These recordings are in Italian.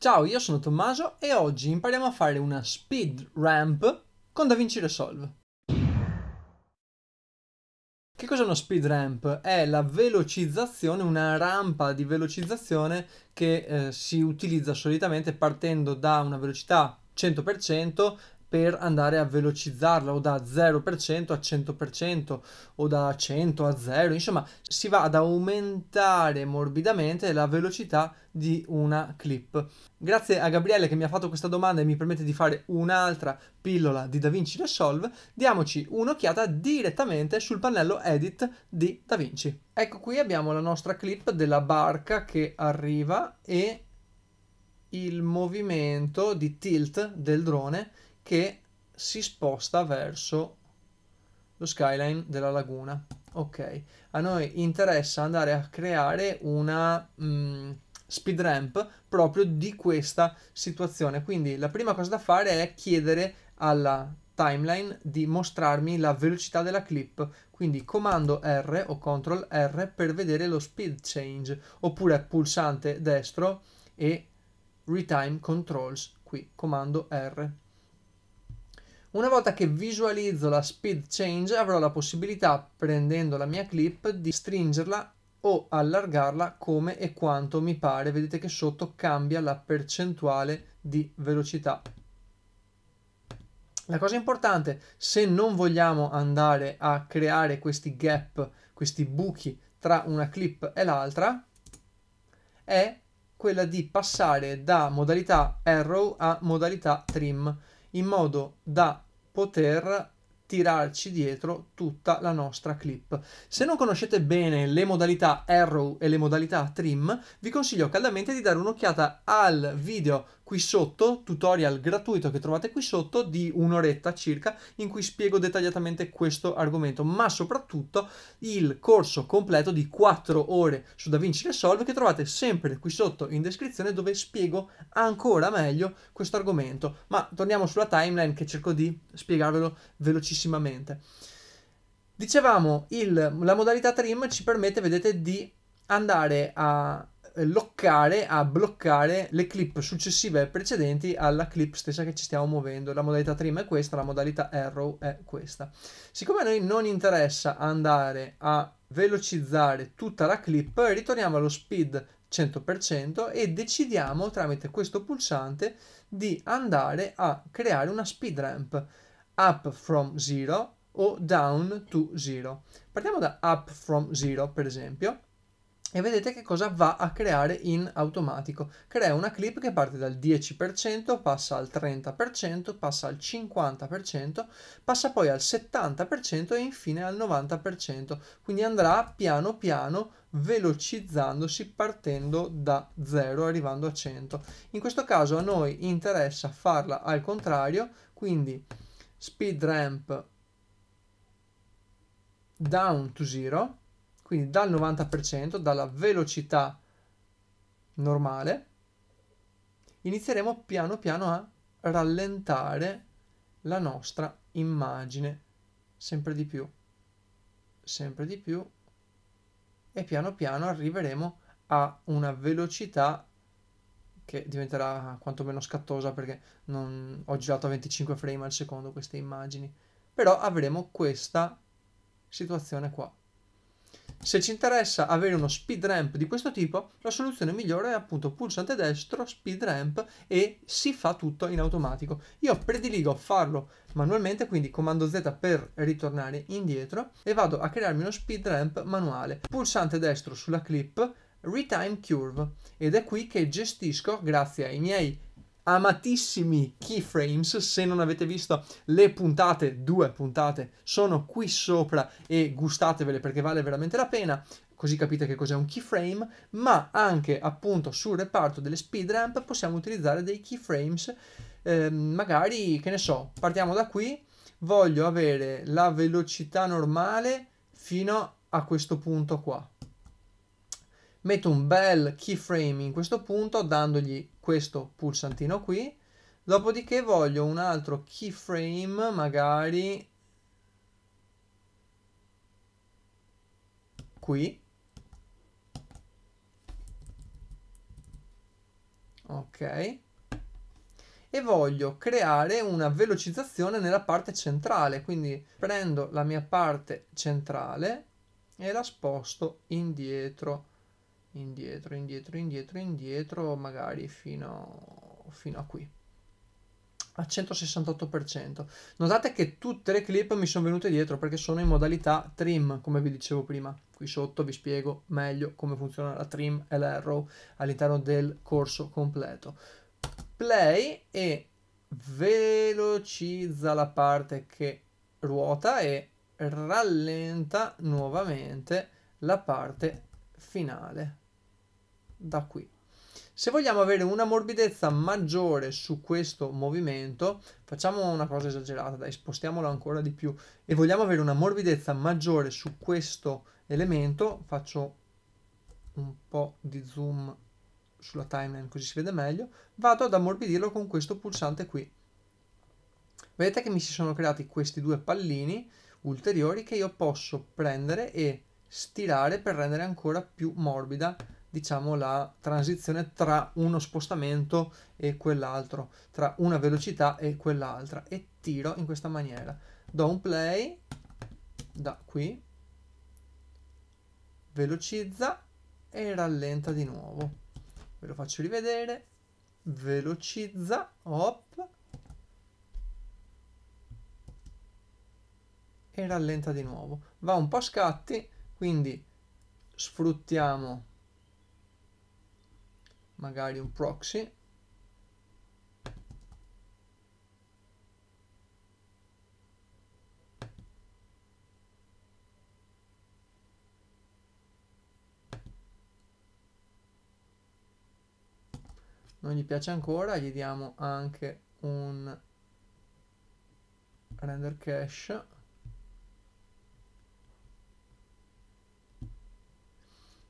Ciao, io sono Tommaso e oggi impariamo a fare una speed ramp con DaVinci Resolve. Che cos'è una speed ramp? È la velocizzazione, una rampa di velocizzazione che eh, si utilizza solitamente partendo da una velocità 100% per andare a velocizzarla o da 0% a 100% o da 100 a 0, insomma si va ad aumentare morbidamente la velocità di una clip. Grazie a Gabriele che mi ha fatto questa domanda e mi permette di fare un'altra pillola di DaVinci Resolve, diamoci un'occhiata direttamente sul pannello edit di DaVinci. Ecco qui abbiamo la nostra clip della barca che arriva e il movimento di tilt del drone che si sposta verso lo skyline della laguna. Ok, a noi interessa andare a creare una mh, mm, speed ramp proprio di questa situazione. Quindi la prima cosa da fare è chiedere alla timeline di mostrarmi la velocità della clip. Quindi comando R o CTRL R per vedere lo speed change oppure pulsante destro e retime controls qui comando R una volta che visualizzo la speed change avrò la possibilità, prendendo la mia clip, di stringerla o allargarla come e quanto mi pare. Vedete che sotto cambia la percentuale di velocità. La cosa importante, se non vogliamo andare a creare questi gap, questi buchi tra una clip e l'altra, è quella di passare da modalità arrow a modalità trim in modo da poter tirarci dietro tutta la nostra clip. Se non conoscete bene le modalità arrow e le modalità trim, vi consiglio caldamente di dare un'occhiata al video qui sotto, tutorial gratuito che trovate qui sotto di un'oretta circa in cui spiego dettagliatamente questo argomento, ma soprattutto il corso completo di 4 ore su DaVinci Resolve che trovate sempre qui sotto in descrizione dove spiego ancora meglio questo argomento. Ma torniamo sulla timeline che cerco di spiegarvelo velocissimamente. Dicevamo, il, la modalità trim ci permette, vedete, di andare a eh, loccare, a bloccare le clip successive e precedenti alla clip stessa che ci stiamo muovendo. La modalità trim è questa, la modalità arrow è questa. Siccome a noi non interessa andare a velocizzare tutta la clip, ritorniamo allo speed 100% e decidiamo tramite questo pulsante di andare a creare una speed ramp up from 0 o down to 0. Partiamo da up from 0 per esempio e vedete che cosa va a creare in automatico. Crea una clip che parte dal 10%, passa al 30%, passa al 50%, passa poi al 70% e infine al 90%. Quindi andrà piano piano velocizzandosi partendo da 0 arrivando a 100. In questo caso a noi interessa farla al contrario, quindi speed ramp down to 0 quindi dal 90%, dalla velocità normale, inizieremo piano piano a rallentare la nostra immagine sempre di più, sempre di più e piano piano arriveremo a una velocità che diventerà quantomeno scattosa perché non... ho girato a 25 frame al secondo queste immagini, però avremo questa situazione qua. Se ci interessa avere uno speed ramp di questo tipo, la soluzione migliore è appunto pulsante destro, speed ramp e si fa tutto in automatico. Io prediligo farlo manualmente, quindi comando Z per ritornare indietro e vado a crearmi uno speed ramp manuale. Pulsante destro sulla clip, retime curve ed è qui che gestisco, grazie ai miei amatissimi keyframes. Se non avete visto le puntate, due puntate, sono qui sopra e gustatevele perché vale veramente la pena così capite che cos'è un keyframe, ma anche appunto sul reparto delle speed ramp possiamo utilizzare dei keyframes, eh, magari che ne so, partiamo da qui, voglio avere la velocità normale fino a questo punto qua. Metto un bel keyframe in questo punto dandogli questo pulsantino qui. Dopodiché voglio un altro keyframe, magari qui. Ok. E voglio creare una velocizzazione nella parte centrale, quindi prendo la mia parte centrale e la sposto indietro indietro, indietro, indietro, indietro, magari fino, fino a qui. A 168%. Notate che tutte le clip mi sono venute dietro perché sono in modalità trim, come vi dicevo prima. Qui sotto vi spiego meglio come funziona la trim e l'arrow all'interno del corso completo. Play e velocizza la parte che ruota e rallenta nuovamente la parte finale da qui. Se vogliamo avere una morbidezza maggiore su questo movimento, facciamo una cosa esagerata, dai, spostiamolo ancora di più e vogliamo avere una morbidezza maggiore su questo elemento, faccio un po' di zoom sulla timeline così si vede meglio, vado ad ammorbidirlo con questo pulsante qui. Vedete che mi si sono creati questi due pallini ulteriori che io posso prendere e stirare per rendere ancora più morbida diciamo la transizione tra uno spostamento e quell'altro, tra una velocità e quell'altra e tiro in questa maniera. Do un play da qui, velocizza e rallenta di nuovo. Ve lo faccio rivedere, velocizza, hop, e rallenta di nuovo. Va un po' a scatti, quindi sfruttiamo magari un proxy non gli piace ancora gli diamo anche un render cache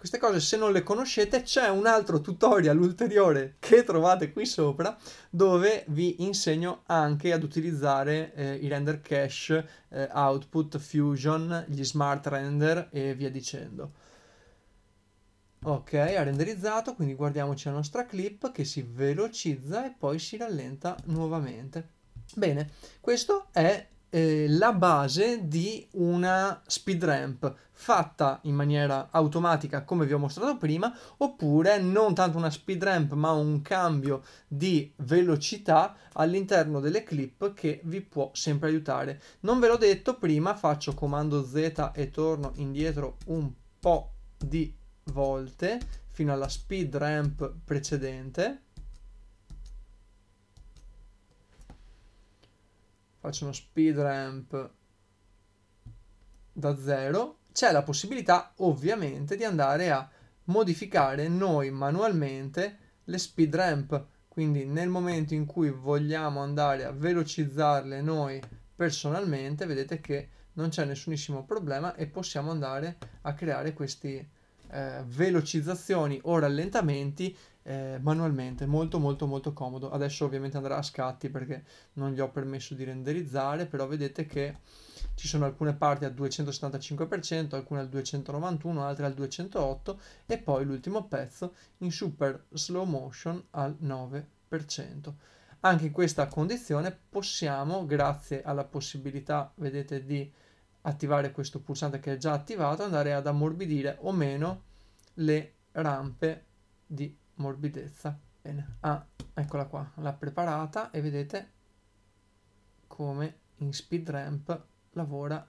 Queste cose se non le conoscete c'è un altro tutorial ulteriore che trovate qui sopra dove vi insegno anche ad utilizzare eh, i render cache, eh, output, fusion, gli smart render e via dicendo. Ok, ha renderizzato, quindi guardiamoci la nostra clip che si velocizza e poi si rallenta nuovamente. Bene, questo è eh, la base di una speed ramp fatta in maniera automatica come vi ho mostrato prima oppure non tanto una speed ramp ma un cambio di velocità all'interno delle clip che vi può sempre aiutare non ve l'ho detto prima faccio comando z e torno indietro un po' di volte fino alla speed ramp precedente faccio uno speed ramp da zero, c'è la possibilità ovviamente di andare a modificare noi manualmente le speed ramp. Quindi nel momento in cui vogliamo andare a velocizzarle noi personalmente, vedete che non c'è nessunissimo problema e possiamo andare a creare questi eh, velocizzazioni o rallentamenti eh, manualmente, molto molto molto comodo. Adesso ovviamente andrà a scatti perché non gli ho permesso di renderizzare, però vedete che ci sono alcune parti al 275%, alcune al 291%, altre al 208% e poi l'ultimo pezzo in super slow motion al 9%. Anche in questa condizione possiamo, grazie alla possibilità, vedete, di attivare questo pulsante che è già attivato, andare ad ammorbidire o meno le rampe di morbidezza. Bene, ah, eccola qua, l'ha preparata e vedete come in speed ramp lavora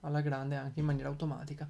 alla grande anche in maniera automatica.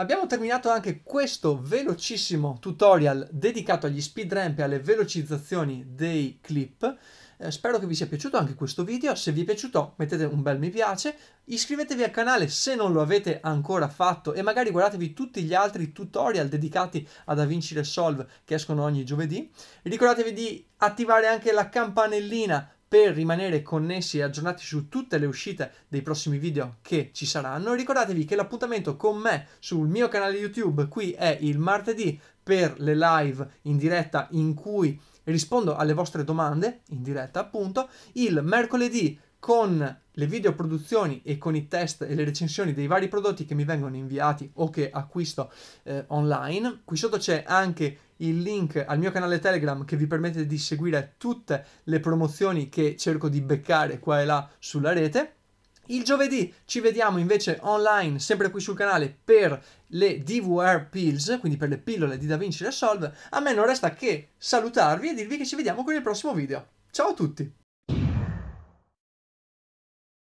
Abbiamo terminato anche questo velocissimo tutorial dedicato agli speed ramp e alle velocizzazioni dei clip. Eh, spero che vi sia piaciuto anche questo video, se vi è piaciuto mettete un bel mi piace, iscrivetevi al canale se non lo avete ancora fatto e magari guardatevi tutti gli altri tutorial dedicati ad DaVinci Resolve che escono ogni giovedì. Ricordatevi di attivare anche la campanellina per rimanere connessi e aggiornati su tutte le uscite dei prossimi video che ci saranno. Ricordatevi che l'appuntamento con me sul mio canale YouTube qui è il martedì per le live in diretta in cui rispondo alle vostre domande in diretta appunto, il mercoledì con le videoproduzioni e con i test e le recensioni dei vari prodotti che mi vengono inviati o che acquisto eh, online. Qui sotto c'è anche il link al mio canale Telegram che vi permette di seguire tutte le promozioni che cerco di beccare qua e là sulla rete. Il giovedì ci vediamo invece online, sempre qui sul canale, per le DVR Pills, quindi per le pillole di Da Vinci Resolve. A me non resta che salutarvi e dirvi che ci vediamo con il prossimo video. Ciao a tutti!